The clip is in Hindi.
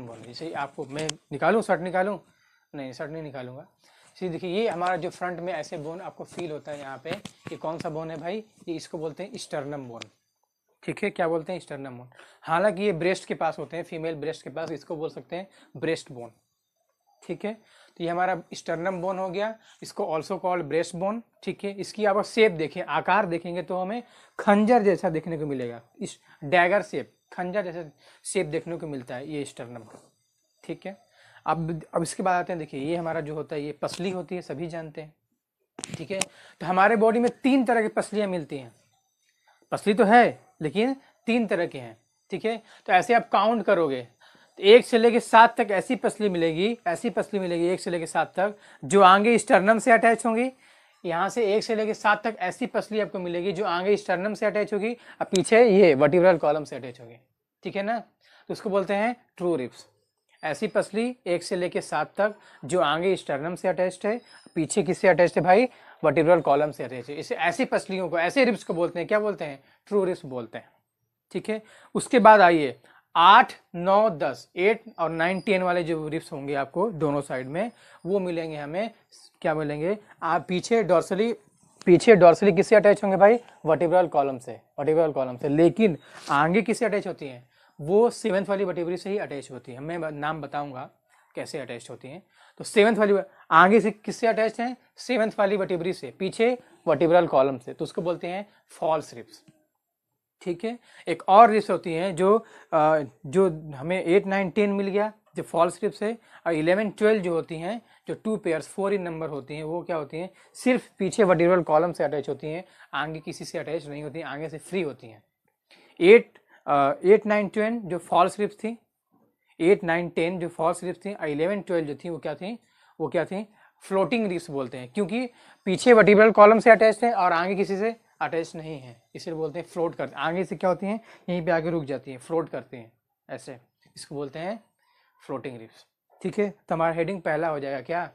ऐसे आपको मैं निकालू शर्ट निकालू नहीं शर्ट नहीं निकालूंगा इसी देखिए ये हमारा जो फ्रंट में ऐसे बोन आपको फील होता है यहाँ पे ये कौन सा बोन है भाई ये इसको बोलते हैं स्टर्नम बोन ठीक है क्या बोलते हैं स्टर्नम बोन हालांकि ये ब्रेस्ट के पास होते हैं फीमेल ब्रेस्ट के पास इसको बोल सकते हैं ब्रेस्ट बोन ठीक है तो ये हमारा स्टर्नम बोन हो गया इसको ऑल्सो कॉल्ड ब्रेस्ट बोन ठीक है इसकी आप शेप देखें आकार देखेंगे तो हमें खंजर जैसा देखने को मिलेगा इस डैगर शेप खंजा जैसे शेप देखने को मिलता है ये स्टर्नम ठीक है अब अब इसके बाद आते हैं देखिए ये हमारा जो होता है ये पसली होती है सभी जानते हैं ठीक है तो हमारे बॉडी में तीन तरह की पसलियाँ मिलती हैं पसली तो है लेकिन तीन तरह के हैं ठीक है तो ऐसे आप काउंट करोगे तो एक से लेके सात तक ऐसी पसली मिलेगी ऐसी पसली मिलेगी एक से लेके सात तक जो आगे स्टर्नम से अटैच होंगी यहाँ से एक से लेकर सात तक ऐसी पसली आपको मिलेगी जो आगे स्टर्नम से अटैच होगी और पीछे ये वर्टिब्रल कॉलम से अटैच होगी ठीक है ना तो उसको बोलते हैं ट्रू रिप्स ऐसी पसली एक से लेकर सात तक जो आगे स्टर्नम से अटैच्ड है पीछे किससे अटैच्ड है भाई वर्टिब्रल कॉलम से अटैच है इसे ऐसी पसलियों को ऐसे रिप्स को बोलते हैं क्या बोलते हैं ट्रू रिप्स बोलते हैं ठीक है उसके बाद आइए आठ नौ दस एट और नाइन टेन वाले जो रिप्स होंगे आपको दोनों साइड में वो मिलेंगे हमें क्या मिलेंगे आप पीछे डॉर्सली पीछे डॉर्सली किससे अटैच होंगे भाई वटिब्रल कॉलम से वटिब्रल कॉलम से लेकिन आगे किससे अटैच होती हैं वो सेवन्थ वाली वटिब्री से ही अटैच होती है मैं नाम बताऊंगा कैसे अटैच होती हैं तो सेवन्थ वाली आगे से किससे अटैच हैं सेवन्थ वाली वटिब्री से पीछे वटिब्रल कॉलम से तो उसको बोलते हैं फॉल्स रिप्स ठीक है एक और रिप्स होती हैं जो आ, जो हमें एट नाइन टेन मिल गया जो फॉल्स रिप्स है और इलेवन ट्वेल्व जो होती हैं जो two pairs four in number होती हैं वो क्या होती हैं सिर्फ पीछे वर्टिब्रल कॉलम से अटैच होती हैं आगे किसी से अटैच नहीं होती आगे से फ्री होती हैं एट एट नाइन टेन जो फॉल्स रिप्स थी एट नाइन टेन जो फॉल्स रिप्स थी और इलेवन ट्वेल्व जो थी वो क्या थी वो क्या थी फ्लोटिंग रिप्स बोलते हैं क्योंकि पीछे वर्टिब्रल कॉलम से अटैच थे और आगे किसी से अटैच नहीं है इसलिए बोलते हैं फ्लोट करते हैं आगे से क्या होती हैं यहीं पे आगे रुक जाती है फ्लोट करते हैं ऐसे इसको बोलते हैं फ्लोटिंग रिफ्स ठीक है तो हमारा हेडिंग पहला हो जाएगा क्या